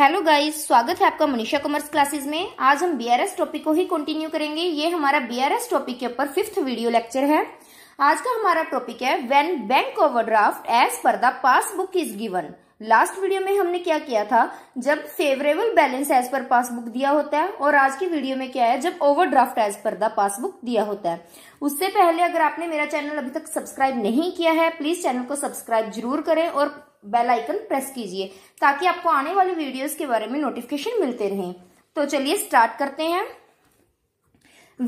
Hello guys स्वागत है आपका मनीषा कॉमर्स क्लासेस में आज हम बीआरएस टॉपिक को ही कंटिन्यू करेंगे ये हमारा बीआरएस टॉपिक के ऊपर फिफ्थ वीडियो लेक्चर है आज का हमारा टॉपिक है when bank overdraft as per the passbook is given last video में हमने क्या किया था जब favourable balance as per passbook दिया होता है और आज की वीडियो में क्या है जब overdraft as per the passbook दिया होता है उससे पहले अगर आपने मेरा चैनल अभी तक सब्सक्राइब नहीं किया है प्लीज चैनल को सब्सक्राइब जरूर करें और बेल आइकन प्रेस कीजिए ताकि आपको आने वाली वीडियोस के बारे में नोटिफिकेशन मिलते रहें तो चलिए स्टार्ट करते हैं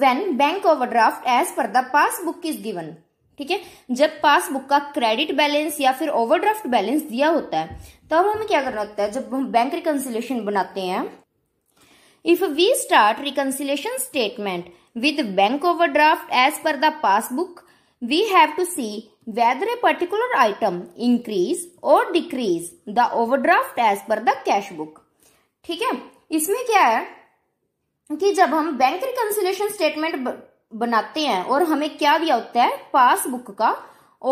when bank overdraft as per the passbook is given ठीक है जब पासबुक का क्रेडिट बैलेंस या फिर ओवरड्राफ्ट बैलेंस दिया होता है तब हमें क्या करना होता है जब हम बैंक रिकन्सिलेशन बनाते हैं if we start reconciliation statement with bank overdraft as per the passbook we have to see whether a particular item increase or decrease the overdraft as per the cash book. ठीक है इसमें क्या है कि जब हम बैंक रिकंसिलेशन स्टेटमेंट बनाते हैं और हमें क्या दिया होता है पासबुक का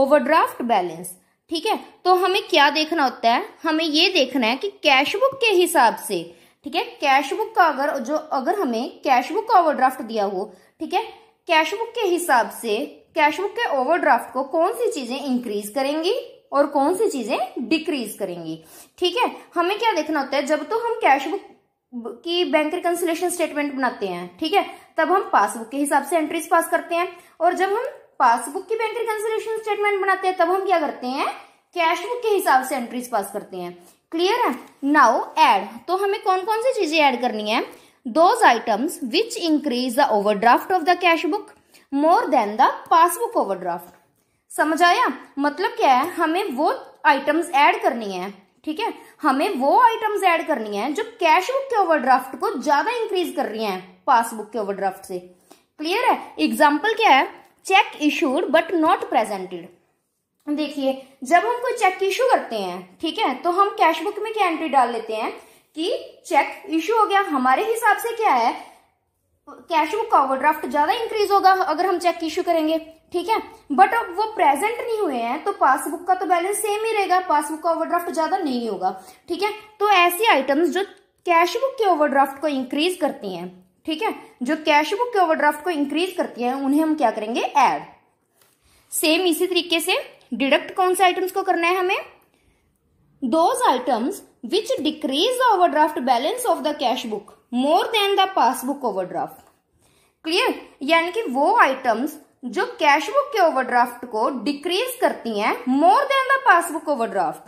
ओवरड्राफ्ट बैलेंस ठीक है तो हमें क्या देखना होता है हमें ये देखना है कि कैश बुक के हिसाब से ठीक है कैश बुक का अगर जो अगर हमें कैश बुक का ओवरड्राफ्ट दिया हो ठीक है कैशबुक के हिसाब से कैशबुक के ओवरड्राफ्ट को कौन सी चीजें इंक्रीज करेंगी और कौन सी चीजें डिक्रीज करेंगी ठीक है हमें क्या देखना होता है जब तो हम कैशबुक की बैंक रिकन्सिलेशन स्टेटमेंट बनाते हैं ठीक है तब हम पासबुक के हिसाब से एंट्रीज पास करते हैं और जब हम पासबुक की बैंक रिकन्सिलेशन स्टेटमेंट बनाते हैं तब हम क्या करते हैं कैशबुक के हिसाब से एंट्रीज पास करते हैं क्लियर है नाउ एड तो हमें कौन कौन सी चीजें एड करनी है those items which increase the overdraft of the cash book more than the passbook overdraft. समझ आया मतलब क्या है हमें वो आइटम्स एड करनी है ठीक है हमें वो आइटम्स एड करनी है जो कैशबुक के ओवरड्राफ्ट को ज्यादा इंक्रीज कर रही हैं पासबुक के ओवरड्राफ्ट से क्लियर है एग्जाम्पल क्या है cheque issued but not presented देखिए जब हम कोई चेक इशू करते हैं ठीक है तो हम कैशबुक में क्या एंट्री डाल लेते हैं कि चेक इश्यू हो गया हमारे हिसाब से क्या है कैश बुक का ओवरड्राफ्ट ज्यादा इंक्रीज होगा अगर हम चेक इश्यू करेंगे ठीक है बट अब वो प्रेजेंट नहीं हुए हैं तो पासबुक का तो बैलेंस सेम ही रहेगा पासबुक का ओवरड्राफ्ट ज्यादा नहीं होगा ठीक है तो ऐसी आइटम्स जो कैश बुक के ओवरड्राफ्ट को इंक्रीज करती हैं ठीक है जो कैश बुक के ओवरड्राफ्ट को इंक्रीज करती हैं उन्हें हम क्या करेंगे एड सेम इसी तरीके से डिडक्ट कौन से आइटम्स को करना है हमें those items which decrease the overdraft balance of the cash book more than the passbook overdraft. Clear यानी कि वो आइटम्स जो कैश बुक के ओवरड्राफ्ट को डिक्रीज करती हैं more than the passbook overdraft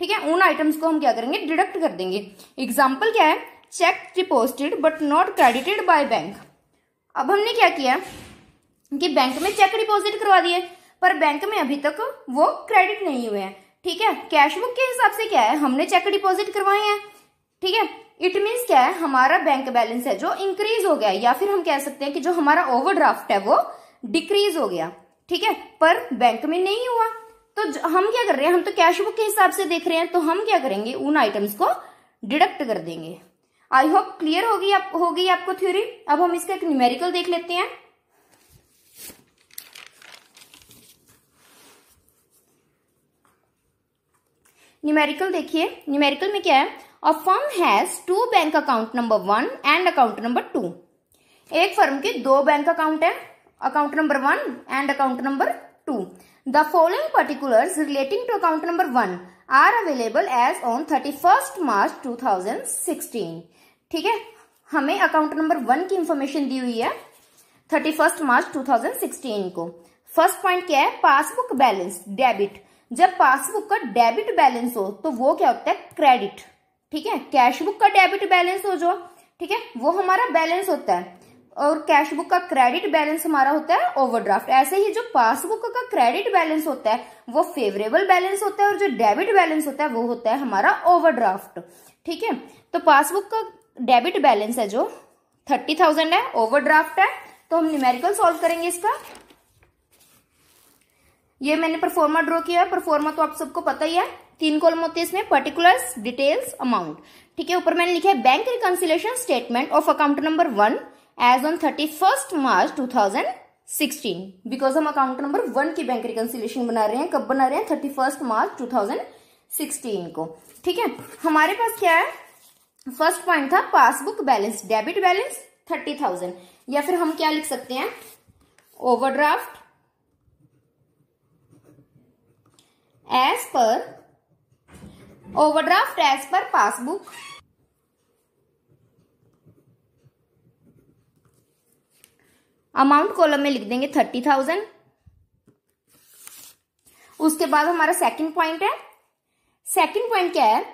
ठीक है उन आइटम्स को हम क्या करेंगे डिडक्ट कर देंगे एग्जाम्पल क्या है cheque deposited but not credited by bank अब हमने क्या किया कि बैंक में चेक डिपॉजिट करवा दिए पर बैंक में अभी तक वो क्रेडिट नहीं हुए हैं ठीक है कैश बुक के हिसाब से क्या है हमने चेक डिपॉजिट करवाए हैं ठीक है इट मीन्स क्या है हमारा बैंक बैलेंस है जो इंक्रीज हो गया या फिर हम कह सकते हैं कि जो हमारा ओवरड्राफ्ट है वो डिक्रीज हो गया ठीक है पर बैंक में नहीं हुआ तो हम क्या कर रहे हैं हम तो कैश बुक के हिसाब से देख रहे हैं तो हम क्या करेंगे उन आइटम्स को डिडक्ट कर देंगे आई होप क्लियर होगी आप, होगी आपको थ्योरी अब हम इसका एक न्यूमेरिकल देख लेते हैं न्यूमेरिकल देखिए न्यूमेरिकल में क्या है a firm has two bank account number one and account number two एक फर्म के दो बैंक अकाउंट है account number one and account number two the following particular relating to account number one are available as on thirty first March two thousand sixteen ठीक है हमें account number one की information दी हुई है thirty first March two thousand sixteen को first point क्या है पासबुक बैलेंस डेबिट जब पासबुक का डेबिट बैलेंस हो तो वो क्या होता है क्रेडिट ठीक है कैश बुक का डेबिट बैलेंस हो जो ठीक है वो हमारा बैलेंस होता है और कैश बुक का क्रेडिट बैलेंस हमारा होता है ओवरड्राफ्ट ऐसे ही जो पासबुक का क्रेडिट बैलेंस होता है वो फेवरेबल बैलेंस होता है और जो डेबिट बैलेंस होता है वो होता है हमारा ओवरड्राफ्ट ठीक है तो पासबुक का डेबिट बैलेंस है जो थर्टी थाउजेंड है ओवरड्राफ्ट है तो हम न्यूमेरिकल सॉल्व करेंगे इसका ये मैंने परफॉर्मा ड्रॉ किया है परफॉर्मा तो आप सबको पता ही है तीन कॉलम होते हैं इसमें पर्टिकुलर्स डिटेल्स अमाउंट ठीक है ऊपर मैंने लिखा है bank reconciliation statement of account number one as on thirty first March two thousand sixteen because हम अकाउंट नंबर वन की बैंक रिकन्सिलेशन बना रहे हैं कब बना रहे हैं thirty first March two thousand sixteen को ठीक है हमारे पास क्या है फर्स्ट पॉइंट था passbook balance debit balance thirty thousand या फिर हम क्या लिख सकते हैं overdraft as per overdraft as per passbook amount column में लिख देंगे थर्टी थाउजेंड उसके बाद हमारा सेकंड पॉइंट है सेकंड पॉइंट क्या है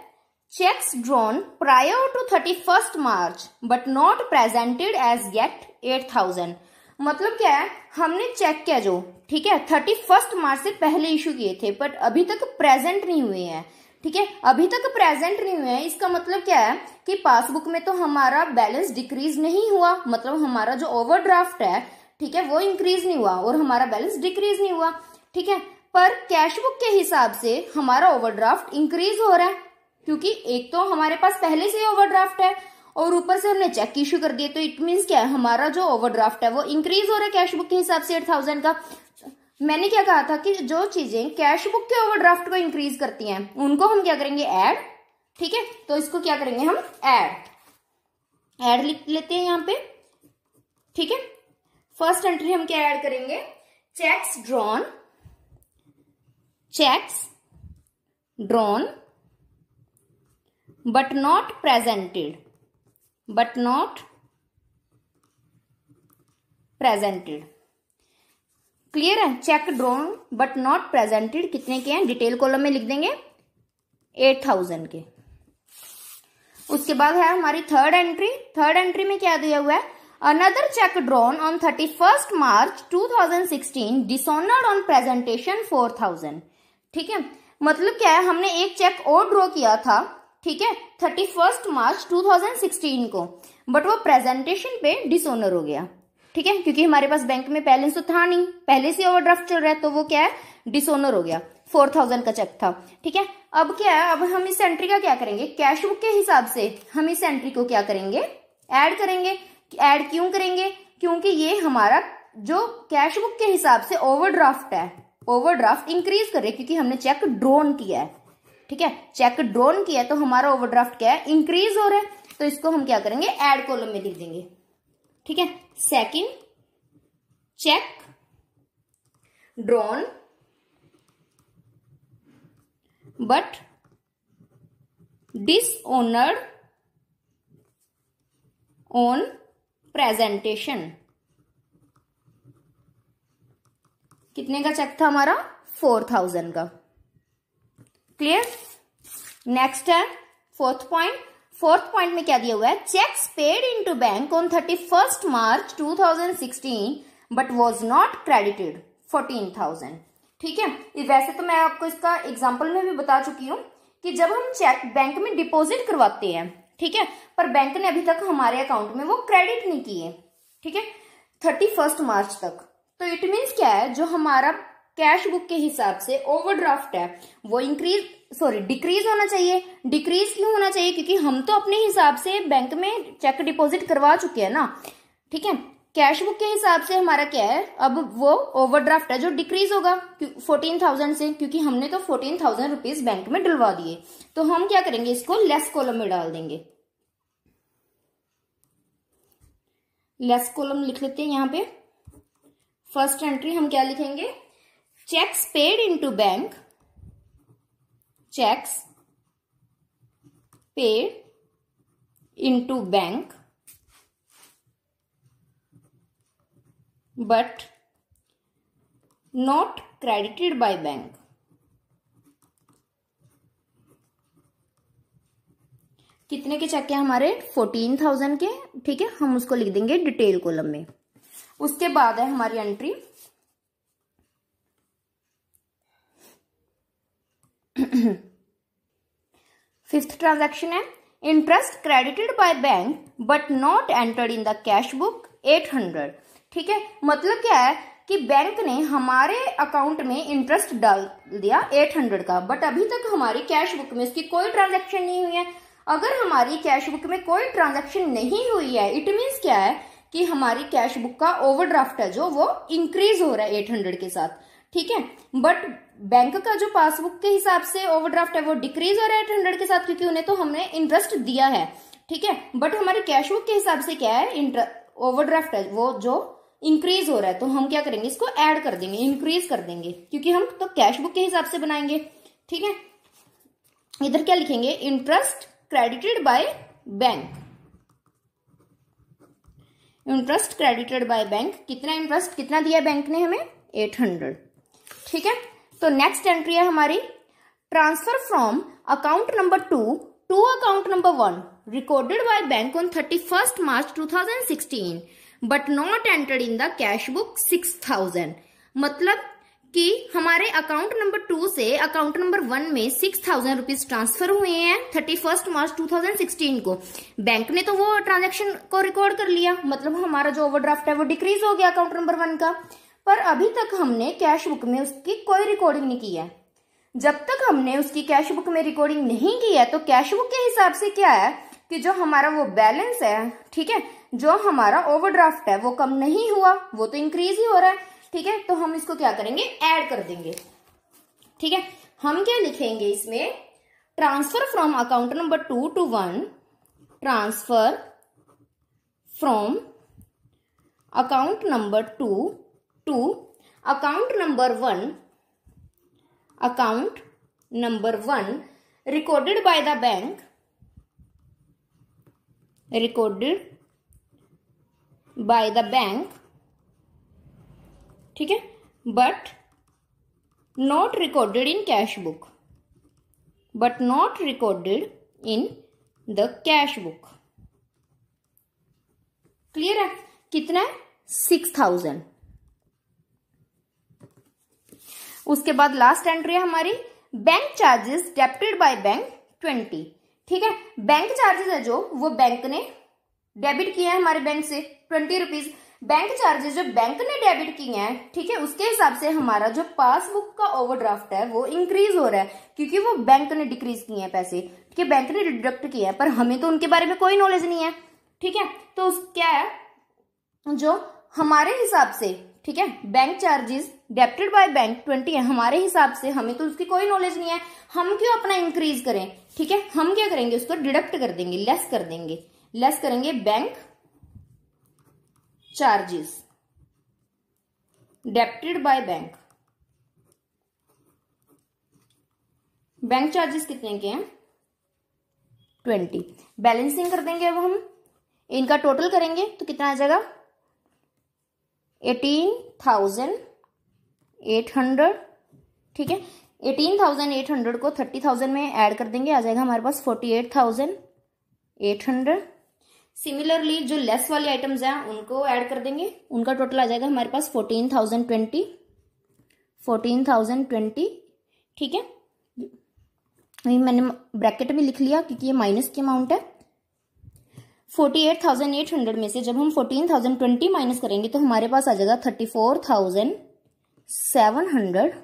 cheques drawn prior to thirty first March but not presented as get eight thousand मतलब क्या है हमने चेक किया जो ठीक है थर्टी फर्स्ट मार्च से पहले इशू किए थे बट अभी तक प्रेजेंट नहीं हुए हैं ठीक है अभी तक प्रेजेंट नहीं हुए हैं इसका मतलब क्या है कि पासबुक में तो हमारा बैलेंस डिक्रीज नहीं हुआ मतलब हमारा जो ओवरड्राफ्ट है ठीक है वो इंक्रीज नहीं हुआ और हमारा बैलेंस डिक्रीज नहीं हुआ ठीक है पर कैशबुक के हिसाब से हमारा ओवरड्राफ्ट इंक्रीज हो रहा है क्योंकि एक तो हमारे पास पहले से ही ओवरड्राफ्ट है और ऊपर से हमने चेक इश्यू कर दिए तो इट मीन क्या है हमारा जो ओवरड्राफ्ट है वो इंक्रीज हो रहा है कैश बुक के हिसाब से एट थाउजेंड का मैंने क्या कहा था कि जो चीजें कैश बुक के ओवरड्राफ्ट को इंक्रीज करती हैं उनको हम क्या करेंगे एड ठीक है तो इसको क्या करेंगे हम एड एड लिख लेते हैं यहां पे ठीक है फर्स्ट एंट्री हम क्या एड करेंगे cheques drawn cheques drawn but not presented but not presented clear है cheque drawn but not presented कितने के हैं डिटेल कॉलम में लिख देंगे एट थाउजेंड के उसके बाद है हमारी थर्ड एंट्री थर्ड एंट्री में क्या दिया हुआ है another cheque drawn on thirty first March two thousand sixteen dishonoured on presentation four thousand ठीक है मतलब क्या है हमने एक चेक और ड्रॉ किया था ठीक है thirty first March two thousand sixteen को बट वो प्रेजेंटेशन पे डिसोनर हो गया ठीक है क्योंकि हमारे पास बैंक में बैलेंस तो था नहीं पहले से ओवरड्राफ्ट चल रहा है तो वो क्या है डिसोनर हो गया फोर थाउजेंड का चेक था ठीक है अब क्या है अब हम इस एंट्री का क्या करेंगे कैश बुक के हिसाब से हम इस एंट्री को क्या करेंगे एड करेंगे एड क्यों करेंगे क्योंकि ये हमारा जो कैश बुक के हिसाब से ओवरड्राफ्ट है ओवरड्राफ्ट इंक्रीज कर रहे क्योंकि हमने चेक ड्रोन किया है ठीक है चेक डोन किया तो हमारा ओवरड्राफ्ट क्या है इंक्रीज हो रहा है तो इसको हम क्या करेंगे एड कॉलम में लिख देंगे ठीक है second cheque drawn but dishonoured on presentation कितने का चेक था हमारा फोर थाउजेंड का क्लियर नेक्स्ट है फोर्थ पॉइंट फोर्थ पॉइंट में क्या दिया हुआ है cheques paid into bank on thirty first March two thousand sixteen but was not credited fourteen thousand ठीक है वैसे तो मैं आपको इसका एग्जाम्पल में भी बता चुकी हूँ कि जब हम चेक बैंक में डिपॉजिट करवाते हैं ठीक है पर बैंक ने अभी तक हमारे अकाउंट में वो क्रेडिट नहीं किए ठीक है थर्टी फर्स्ट मार्च तक तो इट मीन्स क्या है जो हमारा कैश बुक के हिसाब से ओवरड्राफ्ट है वो इंक्रीज सॉरी डिक्रीज होना चाहिए डिक्रीज क्यों होना चाहिए क्योंकि हम तो अपने हिसाब से बैंक में चेक डिपॉजिट करवा चुके हैं ना ठीक है कैश बुक के हिसाब से हमारा क्या है अब वो ओवरड्राफ्ट है जो डिक्रीज होगा फोर्टीन थाउजेंड से क्योंकि हमने तो फोर्टीन थाउजेंड रुपीज बैंक में डलवा दिए तो हम क्या करेंगे इसको लेस कॉलम में डाल देंगे लेस कॉलम लिख लेते हैं यहाँ पे फर्स्ट एंट्री हम क्या लिखेंगे checks paid into bank checks paid into bank but not credited by bank कितने के चेक हैं हमारे फोर्टीन थाउजेंड के ठीक है हम उसको लिख देंगे डिटेल कॉलम में उसके बाद है हमारी एंट्री फिफ्थ ट्रांजैक्शन है interest credited by bank but not entered in the cash book eight hundred ठीक है मतलब क्या है कि बैंक ने हमारे अकाउंट में इंटरेस्ट डाल दिया एट हंड्रेड का बट अभी तक हमारी कैश बुक में इसकी कोई ट्रांजैक्शन नहीं हुई है अगर हमारी कैश बुक में कोई ट्रांजैक्शन नहीं हुई है इट मीन्स क्या है कि हमारी कैश बुक का ओवरड्राफ्ट है जो वो इंक्रीज हो रहा है एट हंड्रेड के साथ ठीक है बट बैंक का जो पासबुक के हिसाब से ओवरड्राफ्ट है वो डिक्रीज हो रहा है एट हंड्रेड के साथ क्योंकि उन्हें तो हमने इंटरेस्ट दिया है ठीक है बट हमारे कैश बुक के हिसाब से क्या है ओवरड्राफ्ट है वो जो इंक्रीज हो रहा है तो हम क्या करेंगे इसको ऐड कर देंगे इंक्रीज कर देंगे क्योंकि हम तो कैश बुक के हिसाब से बनाएंगे ठीक है इधर क्या लिखेंगे interest credited by bank interest credited by bank कितना इंटरेस्ट कितना दिया बैंक ने हमें एट हंड्रेड ठीक है तो नेक्स्ट एंट्री है हमारी transfer from account number two to account number one recorded by bank on thirty first March two thousand sixteen but not entered in the cash book six thousand मतलब कि हमारे account number two से account number one में six thousand rupees transfer हुए हैं thirty first March two thousand sixteen को bank ने तो वो ट्रांजेक्शन को रिकॉर्ड कर लिया मतलब हमारा जो ओवरड्राफ्ट है वो डिक्रीज हो गया अकाउंट नंबर वन का पर अभी तक हमने कैश बुक में उसकी कोई रिकॉर्डिंग नहीं की है जब तक हमने उसकी कैश बुक में रिकॉर्डिंग नहीं की है तो कैश बुक के हिसाब से क्या है कि जो हमारा वो बैलेंस है ठीक है जो हमारा ओवरड्राफ्ट है वो कम नहीं हुआ वो तो इंक्रीज ही हो रहा है ठीक है तो हम इसको क्या करेंगे ऐड कर देंगे ठीक है हम क्या लिखेंगे इसमें transfer from account number two to one transfer from account number two to account number one account number one recorded by the bank recorded by the bank ठीक है but not recorded in cash book but not recorded in the cash book clear है कितना है six thousand उसके बाद last entry है हमारी bank charges debited by bank twenty ठीक है बैंक चार्जेस है जो वो बैंक ने डेबिट किया है हमारे बैंक से ट्वेंटी रुपीज बैंक चार्जेस जो बैंक ने डेबिट किए हैं ठीक है उसके हिसाब से हमारा जो पासबुक का ओवरड्राफ्ट है वो इंक्रीज हो रहा है क्योंकि वो बैंक ने डिक्रीज किए हैं पैसे ठीक है बैंक ने डिडक्ट किए हैं पर हमें तो उनके बारे में कोई नॉलेज नहीं है ठीक है तो क्या है जो हमारे हिसाब से ठीक है bank charges debited by bank twenty है हमारे हिसाब से हमें तो उसकी कोई नॉलेज नहीं है हम क्यों अपना इंक्रीज करें ठीक है हम क्या करेंगे उसको डिडक्ट कर देंगे लेस कर देंगे लेस करेंगे bank charges debited by bank bank charges कितने के हैं ट्वेंटी बैलेंसिंग कर देंगे अब हम इनका टोटल करेंगे तो कितना आ जाएगा एटीन थाउजेंड एट हंड्रेड ठीक है एटीन थाउजेंड एट हंड्रेड को थर्टी थाउजेंड में ऐड कर देंगे आ जाएगा हमारे पास forty eight thousand eight hundred similarly जो लेस वाले आइटम्स हैं उनको ऐड कर देंगे उनका टोटल आ जाएगा हमारे पास fourteen thousand twenty fourteen thousand twenty ठीक है अभी मैंने ब्रैकेट में लिख लिया क्योंकि ये माइनस की अमाउंट है forty eight thousand eight hundred में से जब हम फोर्टीन थाउजेंड ट्वेंटी माइनस करेंगे तो हमारे पास आ जाएगा thirty four thousand seven hundred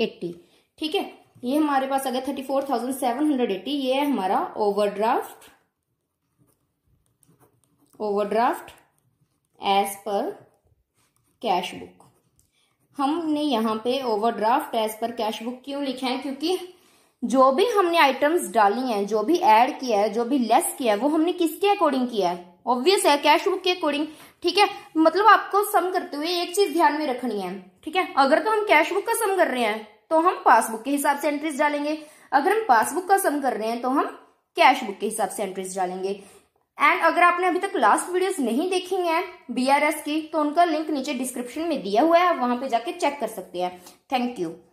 eighty ठीक है ये हमारे पास आ गया thirty four thousand seven hundred eighty ये है हमारा overdraft overdraft as per cash book हमने यहाँ पे overdraft as per cash book क्यों लिखा है क्योंकि जो भी हमने आइटम्स डाली हैं जो भी ऐड किया है जो भी लेस किया है वो हमने किसके अकॉर्डिंग किया है ऑब्वियस है कैश बुक के अकॉर्डिंग ठीक है मतलब आपको सम करते हुए एक चीज ध्यान में रखनी है ठीक है अगर तो हम कैश बुक का सम कर रहे हैं तो हम पासबुक के हिसाब से एंट्रीज डालेंगे अगर हम पासबुक का सम कर रहे हैं तो हम कैश बुक के हिसाब से एंट्रीज डालेंगे एंड अगर आपने अभी तक लास्ट वीडियोस नहीं देखी हैं बीआरएस की तो उनका लिंक नीचे डिस्क्रिप्शन में दिया हुआ है आप वहां पे जाके चेक कर सकते हैं थैंक यू